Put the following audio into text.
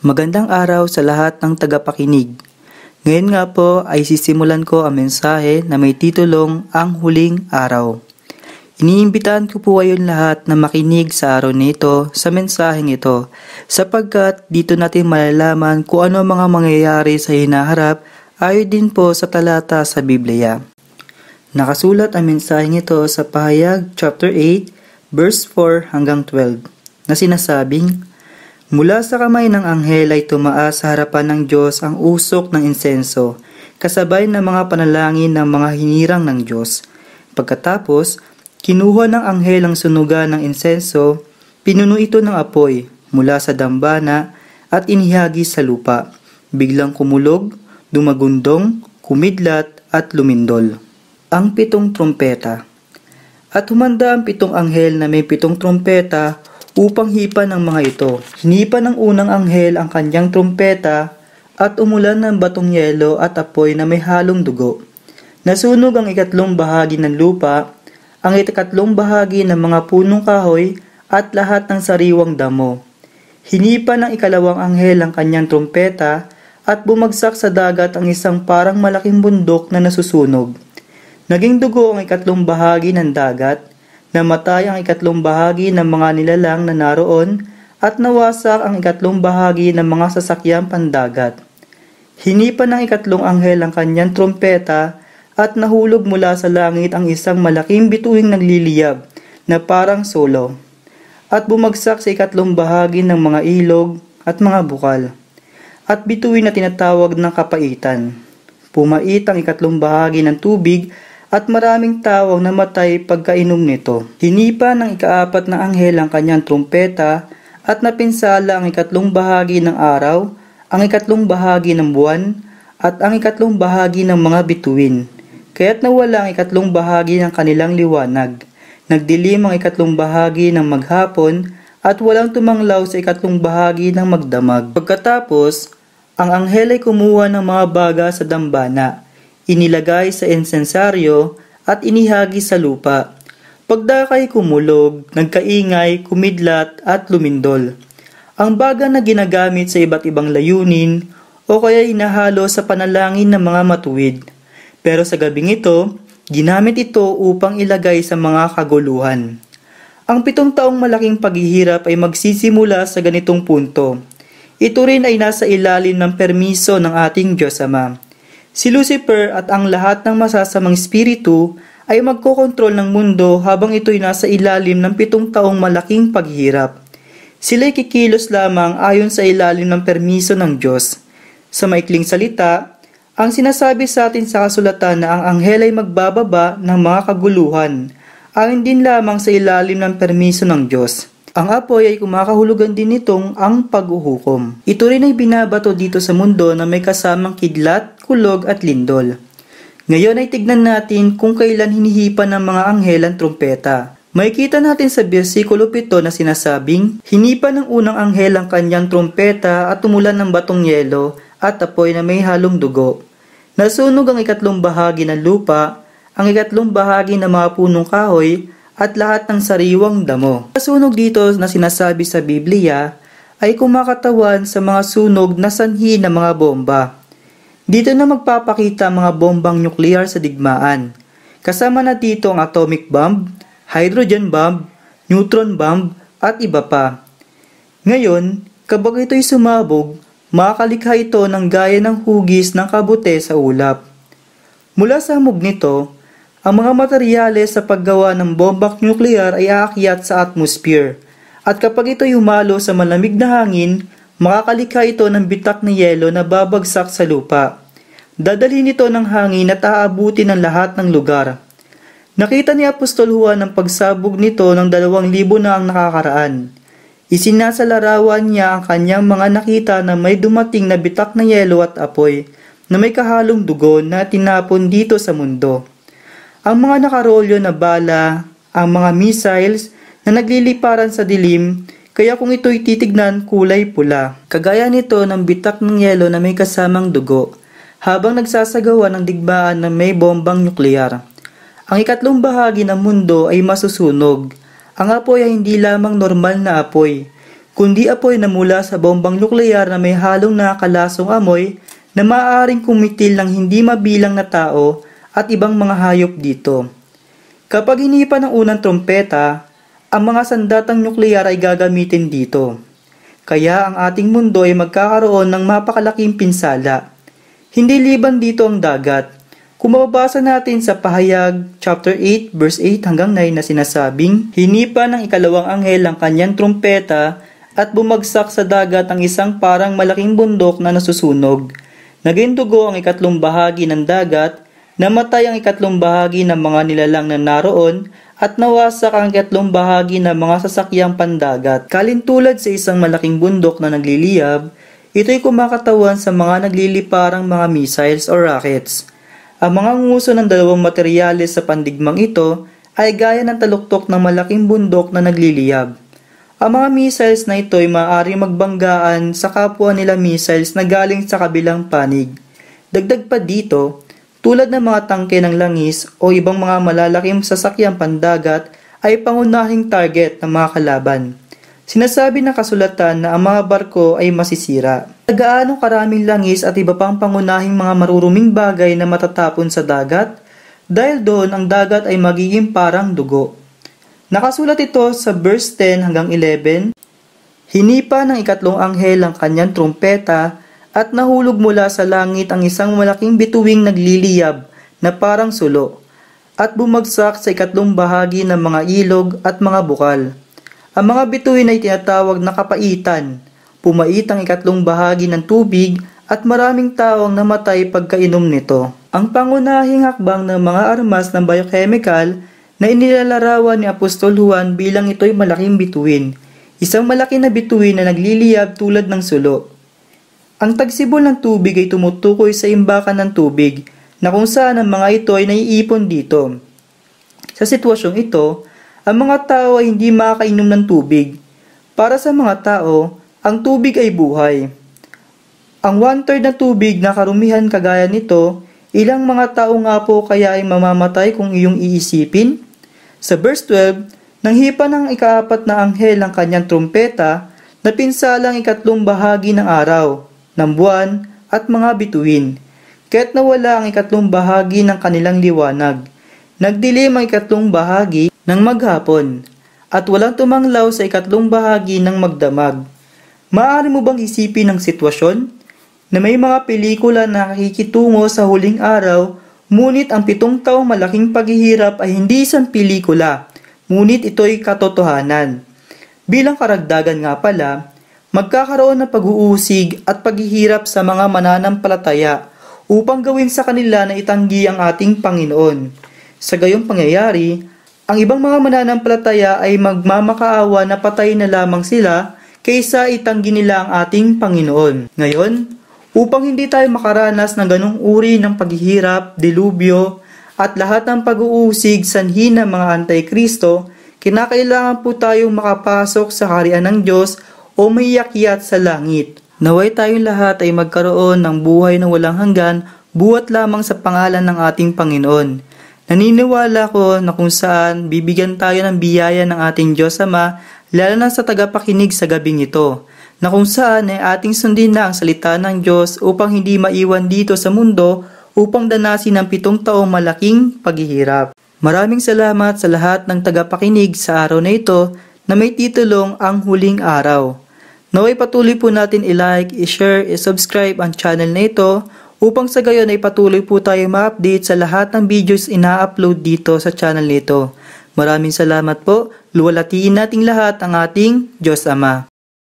Magandang araw sa lahat ng tagapakinig. Ngayon nga po ay sisimulan ko ang mensahe na may titulong Ang Huling Araw. Iniimbitahan ko po kayo lahat na makinig sa araw nito sa mensaheng ito sapagkat dito natin malalaman kung ano mga mangyayari sa hinaharap ayon din po sa talata sa Biblia. Nakasulat ang mensaheng ito sa Pahayag chapter 8 verse 4 hanggang 12 na sinasabing Mula sa kamay ng anghel ay tumaas sa harapan ng Diyos ang usok ng insenso, kasabay ng mga panalangin ng mga hinirang ng Diyos. Pagkatapos, kinuha ng anghel ang sunugan ng insenso, pinuno ito ng apoy mula sa dambana at inihagi sa lupa. Biglang kumulog, dumagundong, kumidlat at lumindol. Ang pitong trumpeta At humanda ang pitong anghel na may pitong trumpeta upang hipan ng mga ito. Hinipan ng unang anghel ang kanyang trumpeta at umulan ng batong yelo at apoy na may halong dugo. Nasunog ang ikatlong bahagi ng lupa, ang ikatlong bahagi ng mga punong kahoy at lahat ng sariwang damo. Hinipan ng ikalawang anghel ang kanyang trumpeta at bumagsak sa dagat ang isang parang malaking bundok na nasusunog. Naging dugo ang ikatlong bahagi ng dagat Namatay ang ikatlong bahagi ng mga nilalang na naroon at nawasak ang ikatlong bahagi ng mga sasakyang pandagat. Hinipan ng ikatlong anghel ang kanyang trompeta at nahulog mula sa langit ang isang malaking bituing nagliliyab na parang solo at bumagsak sa ikatlong bahagi ng mga ilog at mga bukal at bituin na tinatawag ng kapaitan. Pumait ang ikatlong bahagi ng tubig at maraming tao ang namatay pagkainom nito. Hinipa ng ikaapat na anghel ang kanyang trumpeta at napinsala ang ikatlong bahagi ng araw, ang ikatlong bahagi ng buwan, at ang ikatlong bahagi ng mga bituin. Kaya't nawala ang ikatlong bahagi ng kanilang liwanag. Nagdilim ang ikatlong bahagi ng maghapon at walang tumanglaw sa ikatlong bahagi ng magdamag. Pagkatapos, ang anghel ay kumuha ng mga baga sa dambana inilagay sa insensaryo at inihagi sa lupa. Pagdakay kumulog, nagkaingay, kumidlat at lumindol. Ang baga na ginagamit sa iba't ibang layunin o kaya inahalo sa panalangin ng mga matuwid. Pero sa gabing ito, ginamit ito upang ilagay sa mga kaguluhan. Ang pitong taong malaking paghihirap ay magsisimula sa ganitong punto. Ito rin ay nasa ilalim ng permiso ng ating Diyos Ama Si Lucifer at ang lahat ng masasamang espiritu ay magkokontrol ng mundo habang ito'y nasa ilalim ng pitong taong malaking paghirap. Sila'y kikilos lamang ayon sa ilalim ng permiso ng Diyos. Sa maikling salita, ang sinasabi sa atin sa kasulatan na ang anghel ay magbababa ng mga kaguluhan, ayon din lamang sa ilalim ng permiso ng Diyos. Ang apoy ay kumakahulugan din nitong ang paghuhukom. Ito rin ay binabato dito sa mundo na may kasamang kidlat, kulog at lindol. Ngayon ay tignan natin kung kailan hinihipan ng mga anghel ang trumpeta. Makikita natin sa bersikulo 7 na sinasabing, Hinipa ng unang anghel ang kanyang trumpeta at tumulan ng batong yelo at apoy na may halong dugo. Nasunog ang ikatlong bahagi ng lupa, ang ikatlong bahagi ng mga punong kahoy, at lahat ng sariwang damo. Kasunog dito na sinasabi sa Biblia ay kumakatawan sa mga sunog na sanhi ng mga bomba. Dito na magpapakita mga bombang nuklear sa digmaan. Kasama na dito ang atomic bomb, hydrogen bomb, neutron bomb, at iba pa. Ngayon, kapag ito'y sumabog, makakalikha ito ng gaya ng hugis ng kabute sa ulap. Mula sa hamog nito, ang mga materyales sa paggawa ng bombak nuklear ay aakyat sa atmosphere. At kapag ito yumalo sa malamig na hangin, makakalikha ito ng bitak na yelo na babagsak sa lupa. Dadalhin ito ng hangin na aabuti ng lahat ng lugar. Nakita ni Apostol Juan ang pagsabog nito ng dalawang libo na ang nakakaraan. Isinasalarawan niya ang kanyang mga nakita na may dumating na bitak na yelo at apoy na may kahalong dugo na tinapon dito sa mundo ang mga nakarolyo na bala, ang mga missiles na nagliliparan sa dilim kaya kung ito'y titignan kulay pula. Kagaya nito ng bitak ng yelo na may kasamang dugo habang nagsasagawa ng digmaan na may bombang nuklear. Ang ikatlong bahagi ng mundo ay masusunog. Ang apoy ay hindi lamang normal na apoy, kundi apoy na mula sa bombang nuklear na may halong nakalasong amoy na maaaring kumitil ng hindi mabilang na tao at ibang mga hayop dito. Kapag hinipa ng unang trompeta, ang mga sandatang nuklear ay gagamitin dito. Kaya ang ating mundo ay magkakaroon ng mapakalaking pinsala. Hindi liban dito ang dagat. Kung mababasa natin sa pahayag chapter 8 verse 8 hanggang 9 na sinasabing, Hinipa ng ikalawang anghel ang kanyang trompeta at bumagsak sa dagat ang isang parang malaking bundok na nasusunog. Naging dugo ang ikatlong bahagi ng dagat Namatay ang ikatlong bahagi ng mga nilalang na naroon at nawasak ang ikatlong bahagi ng mga sasakyang pandagat. Kalintulad sa isang malaking bundok na nagliliyab, ito'y kumakatawan sa mga nagliliparang mga missiles o rockets. Ang mga nguso ng dalawang materyales sa pandigmang ito ay gaya ng taluktok ng malaking bundok na nagliliyab. Ang mga missiles na ito ay maaaring magbanggaan sa kapwa nila missiles na galing sa kabilang panig. Dagdag pa dito, tulad ng mga tangke ng langis o ibang mga malalaking sasakyang pandagat ay pangunahing target ng mga kalaban. Sinasabi ng kasulatan na ang mga barko ay masisira. Nagaano karaming langis at iba pang pangunahing mga maruruming bagay na matatapon sa dagat dahil doon ang dagat ay magiging parang dugo. Nakasulat ito sa verse 10 hanggang 11. Hinipa ng ikatlong anghel ang kanyang trumpeta at nahulog mula sa langit ang isang malaking bituing nagliliyab na parang sulo at bumagsak sa ikatlong bahagi ng mga ilog at mga bukal. Ang mga bituin ay tinatawag na kapaitan. Pumait ang ikatlong bahagi ng tubig at maraming tao ang namatay pagkainom nito. Ang pangunahing hakbang ng mga armas ng biochemical na inilalarawan ni Apostol Juan bilang ito'y malaking bituin. Isang malaki na bituin na nagliliyab tulad ng sulo. Ang tagsibol ng tubig ay tumutukoy sa imbakan ng tubig na kung saan ang mga ito ay naiipon dito. Sa sitwasyong ito, ang mga tao ay hindi makainom ng tubig. Para sa mga tao, ang tubig ay buhay. Ang one-third na tubig na karumihan kagaya nito, ilang mga tao nga po kaya ay mamamatay kung iyong iisipin? Sa verse 12, nanghipa ng ikaapat na anghel ang kanyang trumpeta na pinsalang ikatlong bahagi ng araw ng buwan at mga bituin, Kahit nawala ang ikatlong bahagi ng kanilang liwanag. Nagdilim ang ikatlong bahagi ng maghapon, at walang tumanglaw sa ikatlong bahagi ng magdamag. Maaari mo bang isipin ang sitwasyon? Na may mga pelikula na nakikitungo sa huling araw, ngunit ang pitong taong malaking paghihirap ay hindi isang pelikula, ngunit ito'y katotohanan. Bilang karagdagan nga pala, Magkakaroon ng pag-uusig at paghihirap sa mga mananampalataya upang gawin sa kanila na itanggi ang ating Panginoon. Sa gayong pangyayari, ang ibang mga mananampalataya ay magmamakaawa na patay na lamang sila kaysa itanggi nila ang ating Panginoon. Ngayon, upang hindi tayo makaranas ng ganong uri ng paghihirap, dilubyo, at lahat ng pag-uusig sanhi ng mga Antikristo, kinakailangan po tayong makapasok sa harian ng Diyos umiyak-yat sa langit. Naway tayong lahat ay magkaroon ng buhay na walang hanggan buhat lamang sa pangalan ng ating Panginoon. Naniniwala ko na kung saan bibigyan tayo ng biyaya ng ating Diyos Ama lalo na sa tagapakinig sa gabing ito na kung saan ay ating sundin na ang salita ng Diyos upang hindi maiwan dito sa mundo upang danasin ng pitong taong malaking paghihirap. Maraming salamat sa lahat ng tagapakinig sa araw na ito na may titulong Ang Huling Araw. Naway patuloy po natin i-like, i-share, i-subscribe ang channel na ito upang sa gayon ay patuloy po tayo ma-update sa lahat ng videos ina-upload dito sa channel nito. Maraming salamat po. Luwalatiin nating lahat ang ating Diyos Ama.